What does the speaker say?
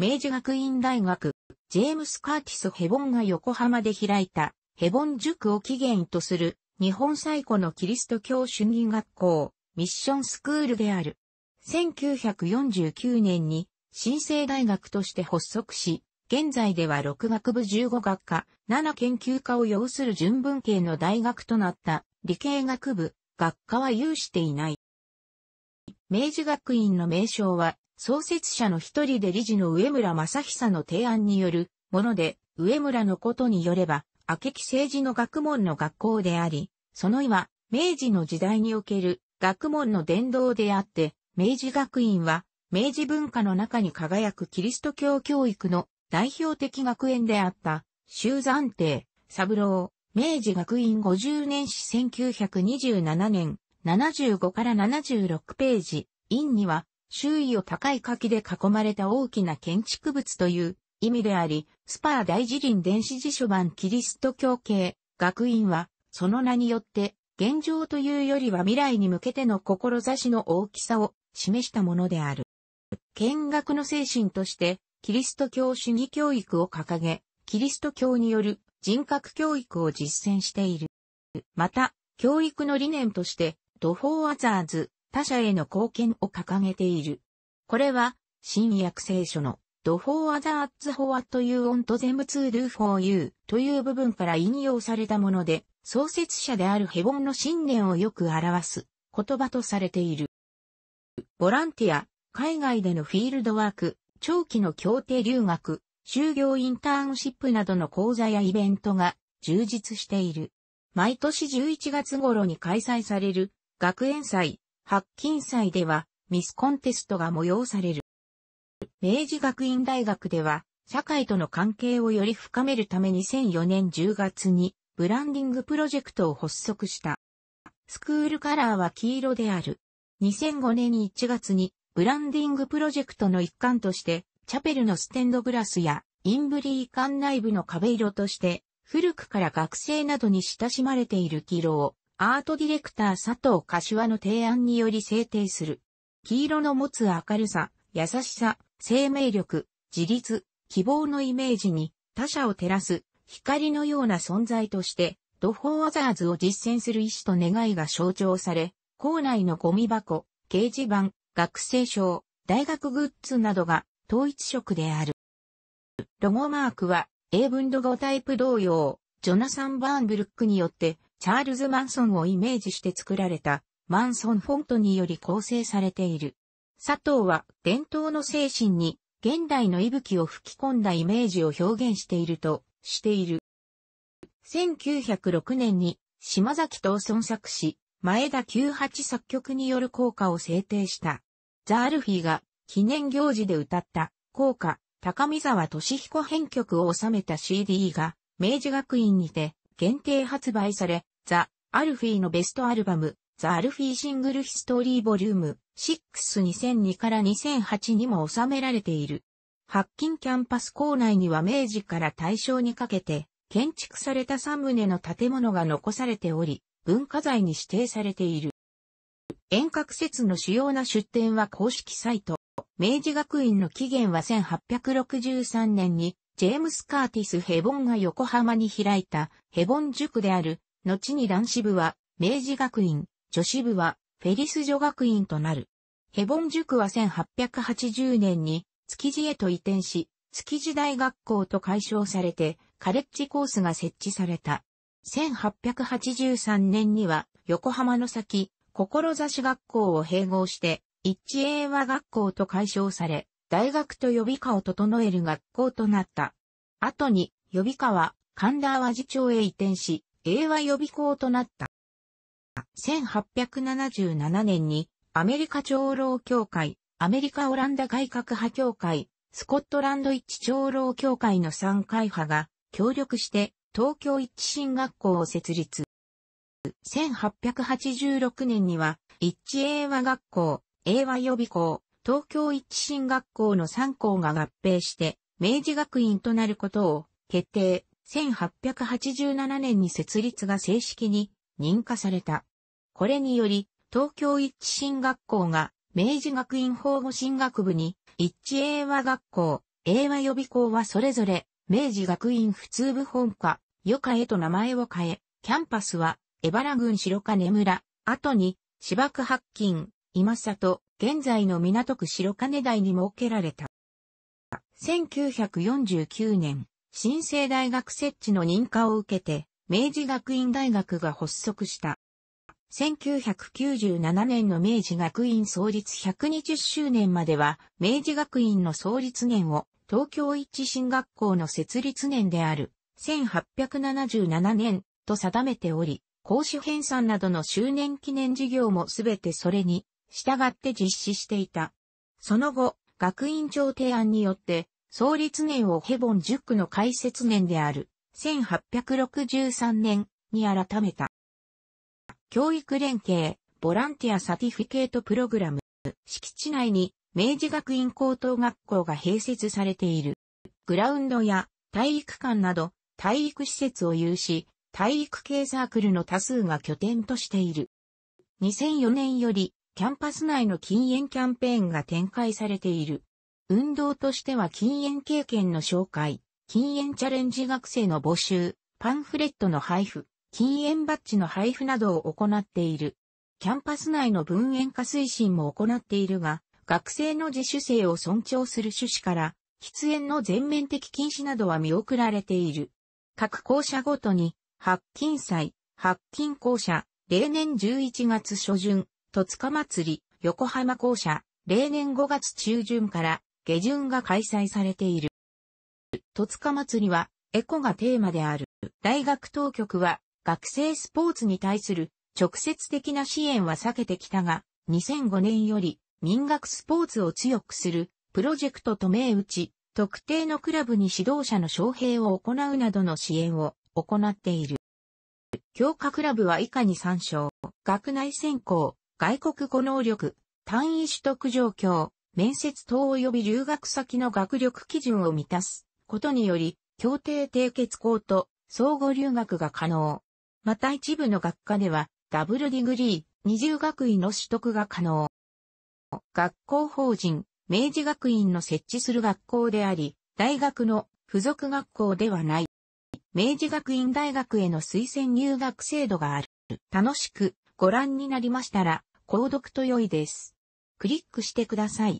明治学院大学、ジェームス・カーティス・ヘボンが横浜で開いた、ヘボン塾を起源とする、日本最古のキリスト教主義学校、ミッションスクールである。1949年に、新生大学として発足し、現在では6学部15学科、7研究科を要する純文系の大学となった理系学部、学科は有していない。明治学院の名称は創設者の一人で理事の上村正久の提案によるもので、上村のことによれば、明木政治の学問の学校であり、その今、は、明治の時代における学問の伝道であって、明治学院は、明治文化の中に輝くキリスト教教育の代表的学園であった、修山亭、三郎、明治学院50年史1927年、75から76ページ、院には、周囲を高い柿で囲まれた大きな建築物という意味であり、スパー大寺林電子辞書版キリスト教系学院は、その名によって、現状というよりは未来に向けての志の大きさを示したものである。見学の精神として、キリスト教主義教育を掲げ、キリスト教による人格教育を実践している。また、教育の理念として、ォーアザーズ、他者への貢献を掲げている。これは、新約聖書の、ドフォーアザーツフォアというオンとゼムツール o r you という部分から引用されたもので、創設者であるヘボンの信念をよく表す言葉とされている。ボランティア、海外でのフィールドワーク、長期の協定留学、就業インターンシップなどの講座やイベントが充実している。毎年11月頃に開催される学園祭、白金祭ではミスコンテストが催される。明治学院大学では、社会との関係をより深めるため2004年10月にブランディングプロジェクトを発足した。スクールカラーは黄色である。2005年1月にブランディングプロジェクトの一環として、チャペルのステンドグラスやインブリー館内部の壁色として、古くから学生などに親しまれている黄色をアートディレクター佐藤柏の提案により制定する。黄色の持つ明るさ、優しさ、生命力、自立、希望のイメージに他者を照らす光のような存在として、ドフォーアザーズを実践する意思と願いが象徴され、校内のゴミ箱、掲示板、学生証、大学グッズなどが統一色である。ロゴマークは英文ロゴタイプ同様、ジョナサン・バーンブルックによってチャールズ・マンソンをイメージして作られたマンソンフォントにより構成されている。佐藤は伝統の精神に現代の息吹を吹き込んだイメージを表現しているとしている。1906年に島崎と孫作詞、前田九八作曲による効果を制定した。ザ・アルフィが記念行事で歌った効果、高見沢俊彦編曲を収めた CD が明治学院にて限定発売され、ザ・アルフィーのベストアルバム、ザ・アルフィーシングルヒストリーボリューム62002から2008にも収められている。白金キャンパス構内には明治から大正にかけて建築された三棟の建物が残されており、文化財に指定されている。遠隔説の主要な出展は公式サイト。明治学院の起源は1863年に、ジェームス・カーティス・ヘボンが横浜に開いたヘボン塾である後に男子部は、明治学院、女子部は、フェリス女学院となる。ヘボン塾は1880年に、築地へと移転し、築地大学校と解消されて、カレッジコースが設置された。1883年には、横浜の先、志学校を併合して、一致英和学校と解消され、大学と予備科を整える学校となった。後に、予備科は、神田和寺町へ移転し、英和予備校となった。1877年にアメリカ長老協会、アメリカオランダ改革派協会、スコットランド一長老協会の3会派が協力して東京一進学校を設立。1886年には一英和学校、英和予備校、東京一進学校の3校が合併して明治学院となることを決定。1887年に設立が正式に認可された。これにより、東京一致進学校が明治学院法護進学部に、一致英和学校、英和予備校はそれぞれ、明治学院普通部本科、余科へと名前を変え、キャンパスは、江原郡白金村、後に、芝区白金、今里、現在の港区白金台に設けられた。1949年、新生大学設置の認可を受けて、明治学院大学が発足した。1997年の明治学院創立120周年までは、明治学院の創立年を東京一新学校の設立年である1877年と定めており、講師編纂などの周年記念事業もすべてそれに従って実施していた。その後、学院長提案によって創立年をヘボン10区の開設年である1863年に改めた。教育連携、ボランティアサティフィケートプログラム、敷地内に明治学院高等学校が併設されている。グラウンドや体育館など体育施設を有し、体育系サークルの多数が拠点としている。2004年よりキャンパス内の禁煙キャンペーンが展開されている。運動としては禁煙経験の紹介、禁煙チャレンジ学生の募集、パンフレットの配布、禁煙バッジの配布などを行っている。キャンパス内の分煙化推進も行っているが、学生の自主性を尊重する趣旨から、喫煙の全面的禁止などは見送られている。各校舎ごとに、白金祭、白金校舎、例年11月初旬、戸塚祭り、横浜校舎、例年5月中旬から下旬が開催されている。戸塚祭りは、エコがテーマである。大学当局は、学生スポーツに対する直接的な支援は避けてきたが、2005年より民学スポーツを強くするプロジェクトと銘打ち、特定のクラブに指導者の招聘を行うなどの支援を行っている。教科クラブは以下に参照。学内選考、外国語能力、単位取得状況、面接等及び留学先の学力基準を満たすことにより、協定締結校と相互留学が可能。また一部の学科では、ダブルディグリー、二重学位の取得が可能。学校法人、明治学院の設置する学校であり、大学の付属学校ではない。明治学院大学への推薦入学制度がある。楽しくご覧になりましたら、購読と良いです。クリックしてください。